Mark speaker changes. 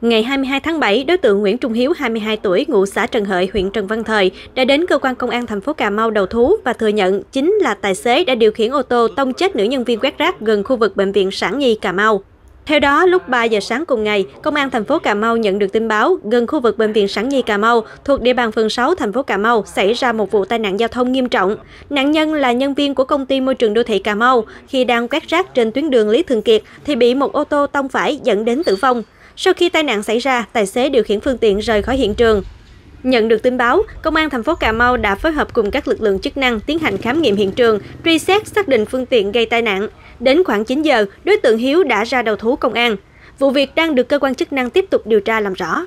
Speaker 1: Ngày 22 tháng 7, đối tượng Nguyễn Trung Hiếu, 22 tuổi, ngụ xã Trần Hợi, huyện Trần Văn Thời, đã đến cơ quan công an thành phố Cà Mau đầu thú và thừa nhận chính là tài xế đã điều khiển ô tô tông chết nữ nhân viên quét rác gần khu vực bệnh viện Sản Nhi Cà Mau. Theo đó, lúc 3 giờ sáng cùng ngày, Công an thành phố Cà Mau nhận được tin báo gần khu vực bệnh viện Sản Nhi Cà Mau thuộc địa bàn phường 6 thành phố Cà Mau xảy ra một vụ tai nạn giao thông nghiêm trọng. Nạn nhân là nhân viên của công ty môi trường đô thị Cà Mau. Khi đang quét rác trên tuyến đường Lý Thường Kiệt thì bị một ô tô tông phải dẫn đến tử vong. Sau khi tai nạn xảy ra, tài xế điều khiển phương tiện rời khỏi hiện trường. Nhận được tin báo, Công an thành phố Cà Mau đã phối hợp cùng các lực lượng chức năng tiến hành khám nghiệm hiện trường, truy xét xác định phương tiện gây tai nạn. Đến khoảng 9 giờ, đối tượng Hiếu đã ra đầu thú công an. Vụ việc đang được cơ quan chức năng tiếp tục điều tra làm rõ.